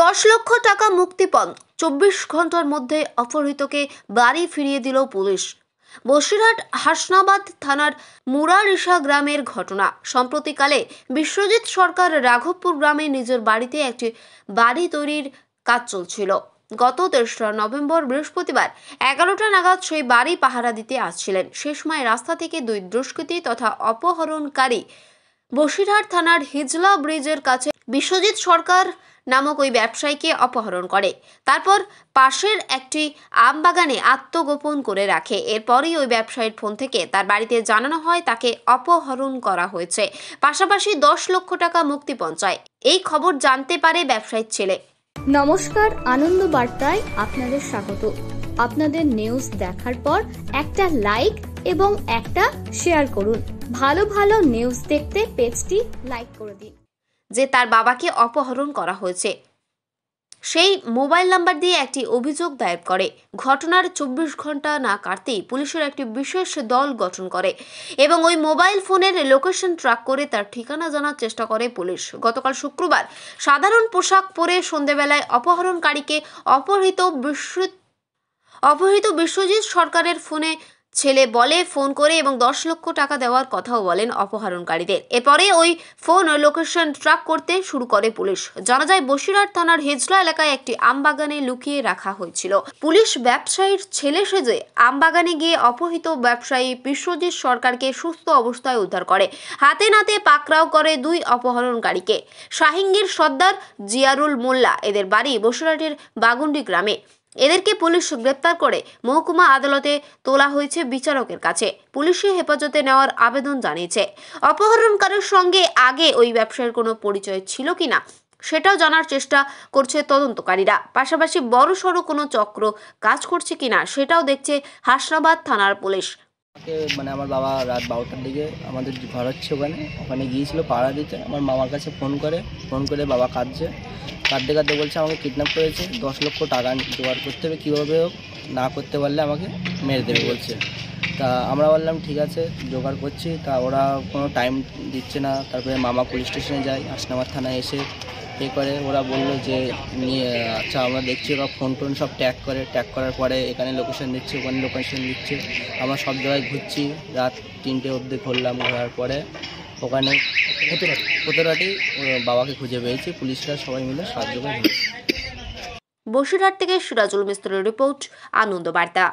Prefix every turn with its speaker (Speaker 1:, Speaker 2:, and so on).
Speaker 1: দশ লক্ষ টাকা মুক্তিপণ চব্বিশ ঘন্টার মধ্যে অপহৃতকে বাড়ি ফিরিয়ে দিল পুলিশ বসিরহাট হাসনাবাদ থানার মুরারিসা গ্রামের ঘটনা সম্প্রতিকালে বিশ্বজিৎ সরকার রাঘবপুর গ্রামে নিজের বাড়িতে একটি বাড়ি তৈরির কাজ চলছিল গত তেসরা নভেম্বর বৃহস্পতিবার এগারোটা নাগাদ সেই বাড়ি পাহারা দিতে আসছিলেন সে সময় রাস্তা থেকে দুই দুষ্কৃতী তথা অপহরণকারী বসিরহাট থানার হিজলা ব্রিজের কাছে বিশ্বজিৎ সরকার নামক ওই ব্যবসায়ীকে অপহরণ করে তারপর পাশের একটি আম বাগানে আত্মগোপন করে রাখে এরপরই ওই ব্যবসায়ীর ফোন থেকে তার বাড়িতে জানানো হয় তাকে অপহরণ করা হয়েছে পাশাপাশি দশ লক্ষ টাকা মুক্তিপণ চায় এই খবর জানতে পারে ব্যবসায়ীর ছেলে নমস্কার আনন্দ বার্তায় আপনাদের স্বাগত আপনাদের নিউজ দেখার পর একটা লাইক এবং একটা শেয়ার করুন ভালো ভালো নিউজ দেখতে পেজটি লাইক করে দিন যে তার বাবাকে অপহরণ করা হয়েছে সেই মোবাইল নাম্বার দিয়ে একটি অভিযোগ দায়ের করে ঘটনার চব্বিশ ঘন্টা না কাটতেই পুলিশের একটি বিশেষ দল গঠন করে এবং ওই মোবাইল ফোনের লোকেশন ট্র্যাক করে তার ঠিকানা জানার চেষ্টা করে পুলিশ গতকাল শুক্রবার সাধারণ পোশাক পরে সন্ধেবেলায় অপহরণকারীকে অপহৃত বিশ্ব অপহৃত বিশ্বজিৎ সরকারের ফোনে ছেলে বলে ফোন করে এবং দশ লক্ষ টাকা দেওয়ার কথাও বলেন অপহরণকারীদের এরপরে ওই ফোন লোকেশন ট্র্যাক করতে শুরু করে পুলিশ জানা যায় বসিরহাট থানার হেজলা এলাকায় একটি আমবাগানে লুকিয়ে রাখা হয়েছিল পুলিশ ব্যবসায়ীর ছেলে সেজে আমবাগানে গিয়ে অপহৃত ব্যবসায়ী বিশ্বজিৎ সরকারকে সুস্থ অবস্থায় উদ্ধার করে হাতে নাতে পাকরাও করে দুই অপহরণকারীকে শাহিঙ্গীর সর্দার জিয়ারুল মোল্লা এদের বাড়ি বসিরহাটের বাগুন্ডি গ্রামে এদেরকে পুলিশ গ্রেপ্তার করে মহকুমা আদালতে তোলা হয়েছে বিচারকের কাছে পুলিশি হেফাজতে নেওয়ার আবেদন জানিয়েছে অপহরণকারীর সঙ্গে আগে ওই ব্যবসায়ীর কোনো পরিচয় ছিল কিনা সেটাও জানার চেষ্টা করছে তদন্তকারীরা পাশাপাশি বড় সড়ো কোনো চক্র কাজ করছে কিনা সেটাও দেখছে হাসনাবাদ থানার পুলিশ
Speaker 2: মানে আমার বাবা রাত বারোটার দিকে আমাদের ঘর হচ্ছে ওখানে ওখানে গিয়েছিল পাড়া দিতে আমার মামার কাছে ফোন করে ফোন করে বাবা কাঁদছে কাঁদতে কাঁদতে বলছে আমাকে কিডন্যাপ করেছে দশ লক্ষ টাকা জোগাড় করতে হবে কীভাবে হোক না করতে পারলে আমাকে মেরে দেবে বলছে তা আমরা বললাম ঠিক আছে জোগাড় করছি তা ওরা কোনো টাইম দিচ্ছে না তারপরে মামা পুলিশ স্টেশনে যায় আসনামার থানায় এসে এ করে ওরা বলল যে নিয়ে আচ্ছা আমরা দেখছি ওরা ফোন টোন সব ট্যাগ করে ট্যাগ করার পরে এখানে লোকেশন দিচ্ছে ওখানে লোকেশন দিচ্ছে আমরা সব জায়গায় ঘুরছি রাত তিনটে অবধি ঘুরলাম ঘোরার পরে ওখানে কতটাটি বাবাকে খুঁজে পেয়েছে পুলিশরা
Speaker 1: সবাই মিলে সাহায্য করে বসিরহাট থেকে সুরাজুল মিস্ত্রের রিপোর্ট আনন্দ বার্তা